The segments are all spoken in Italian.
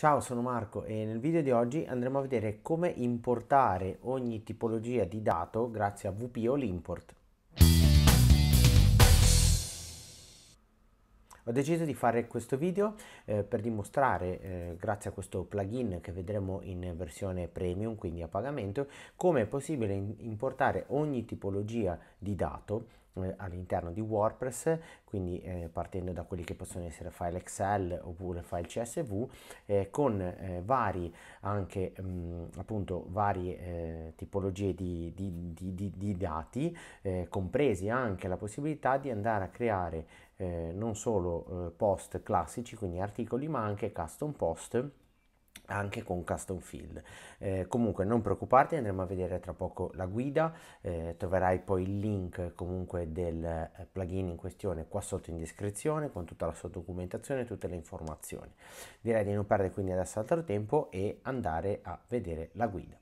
Ciao, sono Marco e nel video di oggi andremo a vedere come importare ogni tipologia di dato grazie a VPO l'import. Ho deciso di fare questo video eh, per dimostrare, eh, grazie a questo plugin che vedremo in versione premium, quindi a pagamento, come è possibile importare ogni tipologia di dato eh, all'interno di WordPress, quindi eh, partendo da quelli che possono essere file Excel oppure file CSV, eh, con eh, vari anche mh, mm, appunto varie eh, tipologie di, di, di, di dati, eh, compresi anche la possibilità di andare a creare non solo post classici, quindi articoli, ma anche custom post anche con custom field eh, comunque non preoccuparti andremo a vedere tra poco la guida eh, troverai poi il link comunque del eh, plugin in questione qua sotto in descrizione con tutta la sua documentazione e tutte le informazioni direi di non perdere quindi adesso altro tempo e andare a vedere la guida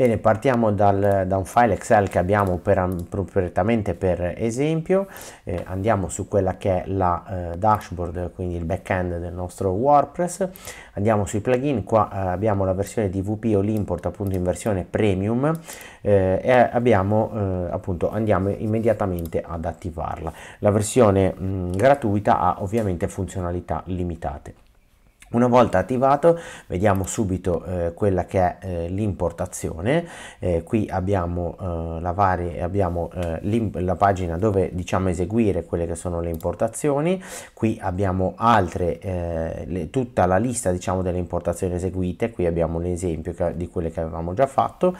Bene, partiamo dal, da un file Excel che abbiamo per, proprietamente per esempio, eh, andiamo su quella che è la eh, dashboard, quindi il backend del nostro WordPress, andiamo sui plugin, qua eh, abbiamo la versione DVP o l'import appunto in versione premium eh, e abbiamo eh, appunto andiamo immediatamente ad attivarla. La versione mh, mm, gratuita ha ovviamente funzionalità limitate. Una volta attivato vediamo subito eh, quella che è eh, l'importazione, eh, qui abbiamo, eh, la, varie, abbiamo eh, la, pagina dove diciamo eseguire quelle che sono le importazioni, qui abbiamo altre, eh, le, tutta la lista diciamo delle importazioni eseguite, qui abbiamo l'esempio di quelle che avevamo già fatto,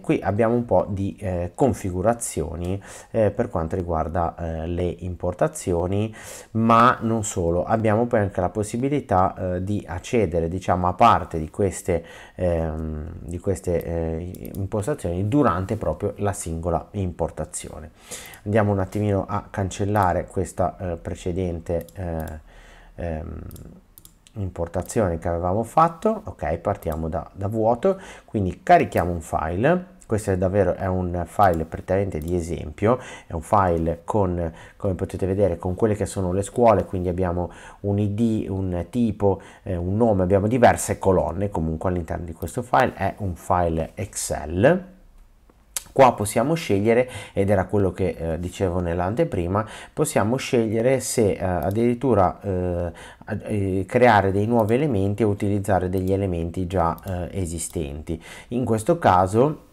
qui abbiamo un po' di configurazioni per quanto riguarda le importazioni, ma non solo, abbiamo poi anche la possibilità eh, di accedere diciamo, a parte di queste, ehm, di queste eh, impostazioni durante proprio la singola importazione. Andiamo un attimino a cancellare questa eh, precedente eh, ehm, importazione che avevamo fatto ok partiamo da, da vuoto quindi carichiamo un file questo è davvero è un file praticamente di esempio, è un file con, come potete vedere, con quelle che sono le scuole, quindi abbiamo un id, un tipo, eh, un nome, abbiamo diverse colonne, comunque all'interno di questo file è un file Excel qua possiamo scegliere ed era quello che eh, dicevo nell'anteprima possiamo scegliere se eh, addirittura eh, eh creare dei nuovi elementi o utilizzare degli elementi già eh, esistenti in questo caso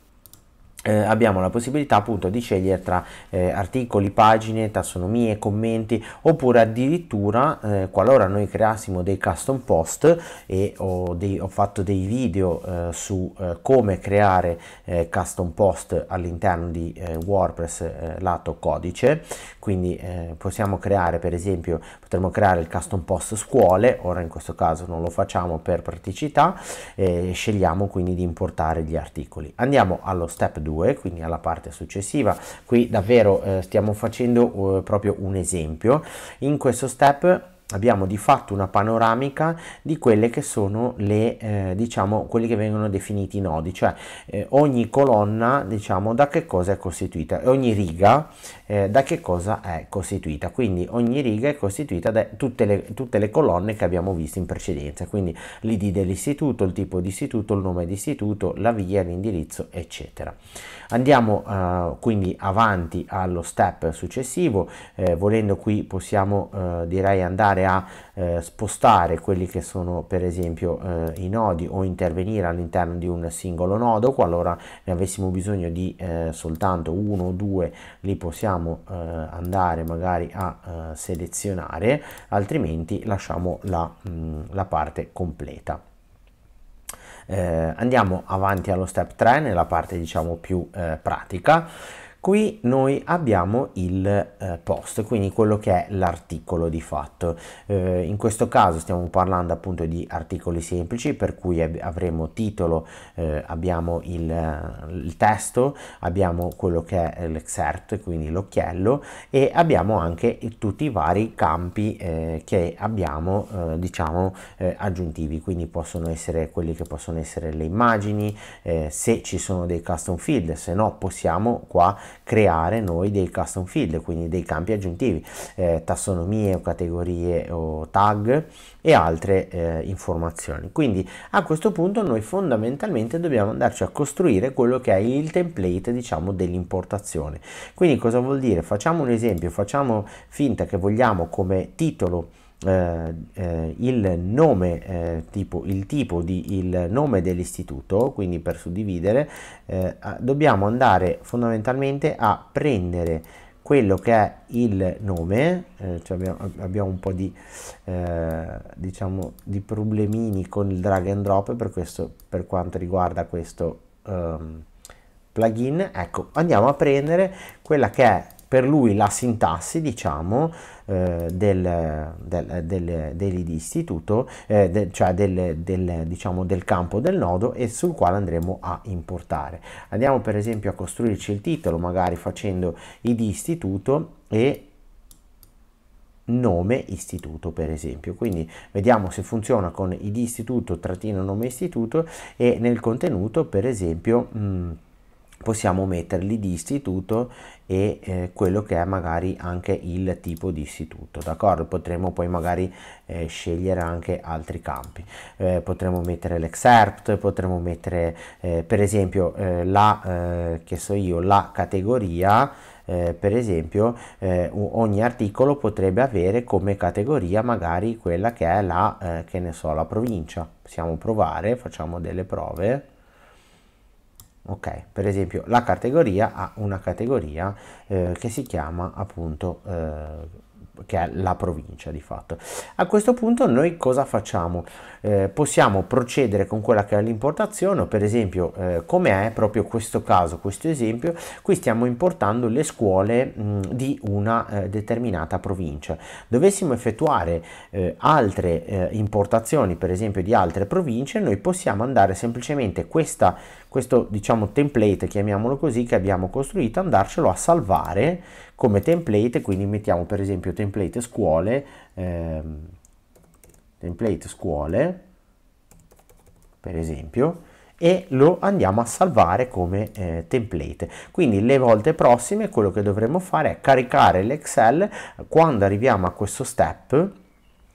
eh, abbiamo la possibilità appunto di scegliere tra eh, articoli, pagine, tassonomie, commenti oppure addirittura eh, qualora noi creassimo dei custom post e ho, dei, ho fatto dei video eh, su eh, come creare eh, custom post all'interno di WordPress lato codice quindi possiamo creare per esempio potremmo creare il custom post scuole ora in questo caso non lo facciamo per praticità scegliamo quindi di importare gli articoli andiamo allo step 2 2 quindi alla parte successiva qui davvero eh, stiamo facendo eh, proprio un esempio in questo step abbiamo di fatto una panoramica di quelle che sono le eh, diciamo quelli che vengono definiti nodi cioè eh, ogni colonna diciamo da che cosa è costituita ogni riga eh, da che cosa è costituita quindi ogni riga è costituita da tutte le, tutte le colonne che abbiamo visto in precedenza quindi l'id dell'istituto il tipo di istituto il nome di istituto la via l'indirizzo eccetera andiamo eh, quindi avanti allo step successivo eh, volendo qui possiamo eh, direi andare andare a eh, spostare quelli che sono per esempio eh, i nodi o intervenire all'interno di un singolo nodo qualora ne avessimo bisogno di eh, soltanto uno o due li possiamo eh, andare magari a eh, selezionare altrimenti lasciamo la, mh, mm, la parte completa eh, andiamo avanti allo step 3 nella parte diciamo più pratica Qui noi abbiamo il eh, post, quindi quello che è l'articolo di fatto. Eh, in questo caso stiamo parlando appunto di articoli semplici per cui avremo titolo, eh, abbiamo il, eh, il, testo, abbiamo quello che è l'excerpt, quindi l'occhiello e abbiamo anche tutti i vari campi eh, che abbiamo eh, diciamo aggiuntivi, quindi possono essere quelli che possono essere le immagini, se ci sono dei custom field, se no possiamo qua creare noi dei custom field, quindi dei campi aggiuntivi, eh, tassonomie o categorie o tag e altre eh, informazioni. Quindi a questo punto noi fondamentalmente dobbiamo andarci a costruire quello che è il template diciamo dell'importazione. Quindi cosa vuol dire? Facciamo un esempio, facciamo finta che vogliamo come titolo eh, eh, il nome eh, tipo il tipo di il nome dell'istituto quindi per suddividere eh, dobbiamo andare fondamentalmente a prendere quello che è il nome eh, cioè abbiamo, abbiamo, un po di eh, diciamo di problemini con il drag and drop per questo per quanto riguarda questo um, plugin ecco andiamo a prendere quella che è per lui la sintassi, diciamo, eh, del, del, del, dell'istituto, eh, de, cioè del, del, diciamo, del campo del nodo e sul quale andremo a importare. Andiamo per esempio a costruirci il titolo, magari facendo id istituto e nome istituto per esempio quindi vediamo se funziona con id istituto trattino nome istituto e nel contenuto per esempio mh, mm, possiamo metterli di istituto e eh, quello che è magari anche il tipo di istituto d'accordo potremmo poi magari eh, scegliere anche altri campi eh, potremmo mettere l'excerpt potremmo mettere eh, per esempio eh, la eh, che so io la categoria eh, per esempio eh, ogni articolo potrebbe avere come categoria magari quella che è la eh, che ne so la provincia possiamo provare facciamo delle prove ok per esempio la categoria ha una categoria eh, che si chiama appunto eh, che è la provincia di fatto a questo punto noi cosa facciamo eh, possiamo procedere con quella che è l'importazione, per esempio eh, come è proprio questo caso, questo esempio, qui stiamo importando le scuole mh, di una eh, determinata provincia. Dovessimo effettuare eh, altre eh, importazioni, per esempio di altre province, noi possiamo andare semplicemente questa, questo diciamo template, chiamiamolo così, che abbiamo costruito, andarcelo a salvare come template, quindi mettiamo per esempio template scuole, ehm, template scuole, per esempio, e lo andiamo a salvare come eh, template quindi le volte prossime quello che dovremo fare è caricare l'Excel quando arriviamo a questo step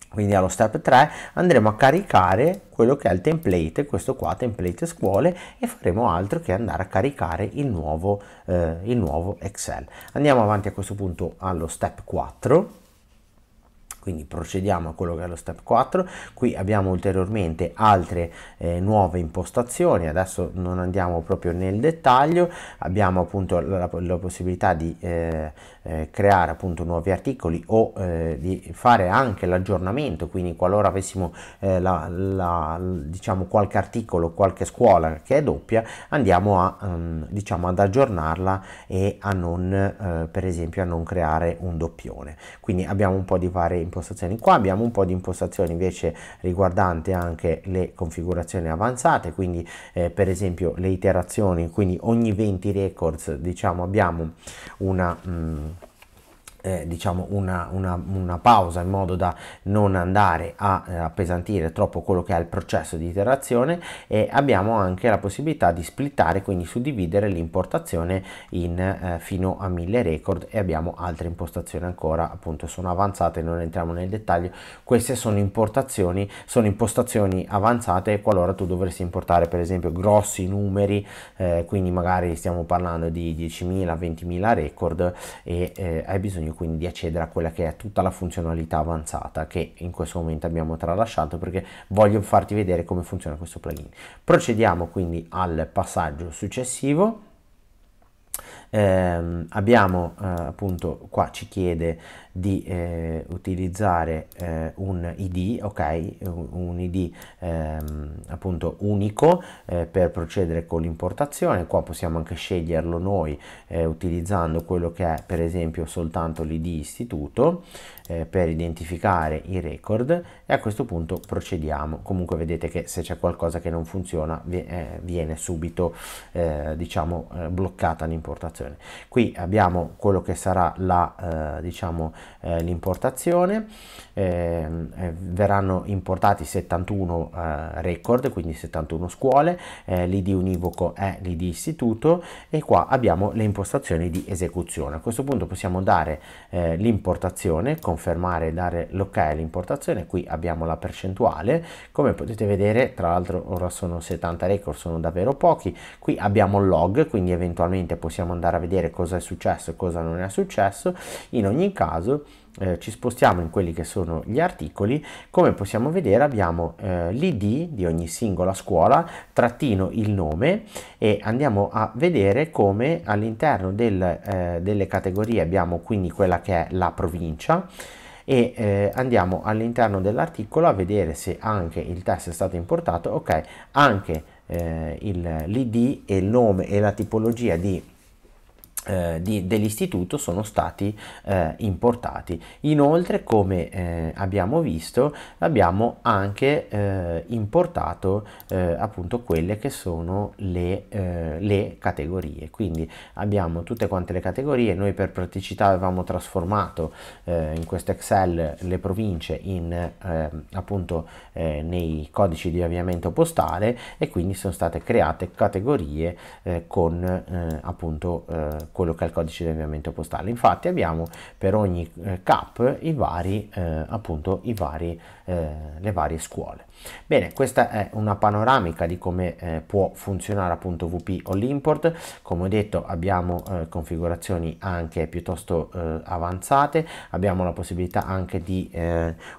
quindi allo step 3 andremo a caricare quello che è il template questo qua template scuole e faremo altro che andare a caricare il nuovo, eh, il nuovo Excel andiamo avanti a questo punto allo step 4 quindi procediamo a quello che è lo step 4. Qui abbiamo ulteriormente altre eh, nuove impostazioni, adesso non andiamo proprio nel dettaglio, abbiamo appunto la, la possibilità di... Eh, eh, creare appunto nuovi articoli o eh, di fare anche l'aggiornamento quindi qualora avessimo eh, la, la, diciamo qualche articolo qualche scuola che è doppia andiamo a um, diciamo ad aggiornarla e a non eh, per esempio a non creare un doppione quindi abbiamo un po' di varie impostazioni qua abbiamo un po' di impostazioni invece riguardante anche le configurazioni avanzate quindi eh, per esempio le iterazioni quindi ogni 20 records diciamo abbiamo una mh, mm, eh, diciamo una, una, una, pausa in modo da non andare a eh, appesantire troppo quello che è il processo di iterazione e abbiamo anche la possibilità di splittare quindi suddividere l'importazione in eh, fino a 1000 record e abbiamo altre impostazioni ancora appunto sono avanzate non entriamo nel dettaglio queste sono importazioni sono impostazioni avanzate qualora tu dovresti importare per esempio grossi numeri eh, quindi magari stiamo parlando di 10.000 20.000 record e eh, hai bisogno quindi di accedere a quella che è tutta la funzionalità avanzata che in questo momento abbiamo tralasciato perché voglio farti vedere come funziona questo plugin. Procediamo quindi al passaggio successivo. Eh, abbiamo eh, appunto qua ci chiede di eh, utilizzare eh, un ID, ok, un, ID ehm, appunto unico eh, per procedere con l'importazione, qua possiamo anche sceglierlo noi eh, utilizzando quello che è per esempio soltanto l'ID istituto eh, per identificare i record e a questo punto procediamo, comunque vedete che se c'è qualcosa che non funziona eh, viene subito diciamo bloccata l'importazione. Qui abbiamo quello che sarà la diciamo eh, l'importazione, ehm, eh, verranno importati 71 eh, record, quindi 71 scuole, eh, l'ID univoco è l'ID istituto e qua abbiamo le impostazioni di esecuzione. A questo punto possiamo dare eh, l'importazione, confermare e dare l'ok ok all'importazione, qui abbiamo la percentuale, come potete vedere tra l'altro ora sono 70 record, sono davvero pochi, qui abbiamo il log, quindi eventualmente possiamo andare a vedere cosa è successo e cosa non è successo, in ogni caso caso eh, ci spostiamo in quelli che sono gli articoli, come possiamo vedere abbiamo eh, l'id di ogni singola scuola, trattino il nome e andiamo a vedere come all'interno del, eh, delle categorie abbiamo quindi quella che è la provincia, e eh, andiamo all'interno dell'articolo a vedere se anche il testo è stato importato ok anche eh, l'id e il nome e la tipologia di eh, di, dell'istituto sono stati eh, importati. Inoltre, come eh, abbiamo visto, abbiamo anche eh, importato eh, appunto quelle che sono le, eh, le, categorie. Quindi abbiamo tutte quante le categorie. Noi per praticità avevamo trasformato in questo Excel le province in appunto nei codici di avviamento postale e quindi sono state create categorie con appunto quello che è il codice di avviamento postale. Infatti abbiamo per ogni eh, CAP i vari, eh, appunto, i vari, eh, le varie scuole. Bene, questa è una panoramica di come eh, può funzionare appunto VP All Import. Come ho detto abbiamo eh, configurazioni anche piuttosto eh, avanzate, abbiamo la possibilità anche di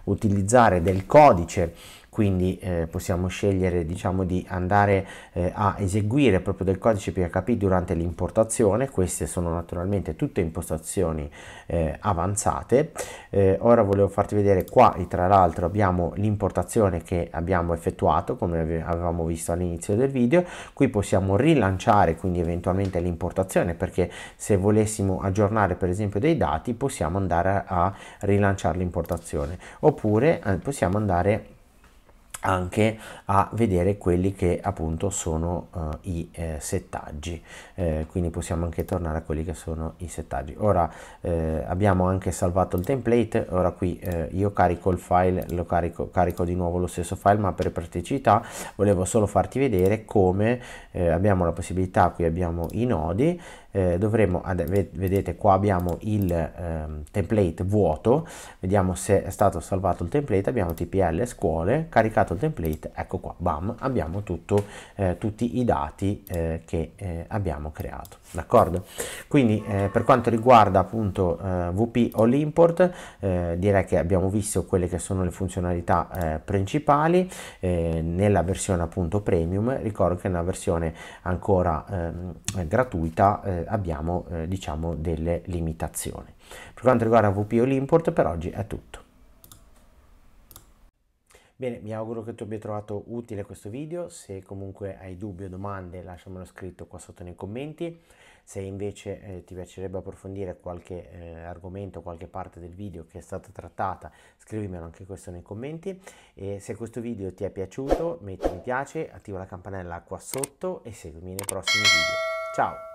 utilizzare del codice quindi eh, possiamo scegliere diciamo di andare eh, a eseguire proprio del codice PHP durante l'importazione queste sono naturalmente tutte impostazioni eh, avanzate eh, ora volevo farti vedere qua e tra l'altro abbiamo l'importazione che abbiamo effettuato come avevamo visto all'inizio del video qui possiamo rilanciare quindi eventualmente l'importazione perché se volessimo aggiornare per esempio dei dati possiamo andare a rilanciare l'importazione oppure eh, possiamo andare anche a vedere quelli che appunto sono uh, i eh, settaggi eh, quindi possiamo anche tornare a quelli che sono i settaggi ora eh, abbiamo anche salvato il template ora qui eh, io carico il file lo carico carico di nuovo lo stesso file ma per praticità volevo solo farti vedere come eh, abbiamo la possibilità qui abbiamo i nodi dovremo vedete qua abbiamo il ehm, template vuoto vediamo se è stato salvato il template abbiamo tpl scuole caricato caricato il template, ecco qua, bam, abbiamo tutto, eh, tutti i dati eh, che eh, abbiamo creato, d'accordo? Quindi eh, per quanto riguarda appunto eh, VP o l'import, eh, direi che abbiamo visto quelle che sono le funzionalità principali nella versione appunto premium, ricordo che nella versione ancora ehm, gratuita abbiamo diciamo delle limitazioni. Per quanto riguarda VP o l'import per oggi è tutto. Bene, mi auguro che tu abbia trovato utile questo video, se comunque hai dubbi o domande lasciamelo scritto qua sotto nei commenti, se invece eh, ti piacerebbe approfondire qualche eh, argomento, qualche parte del video che è stata trattata, scrivimelo anche questo nei commenti e se questo video ti è piaciuto metti mi piace, attiva la campanella qua sotto e seguimi nei prossimi video. Ciao!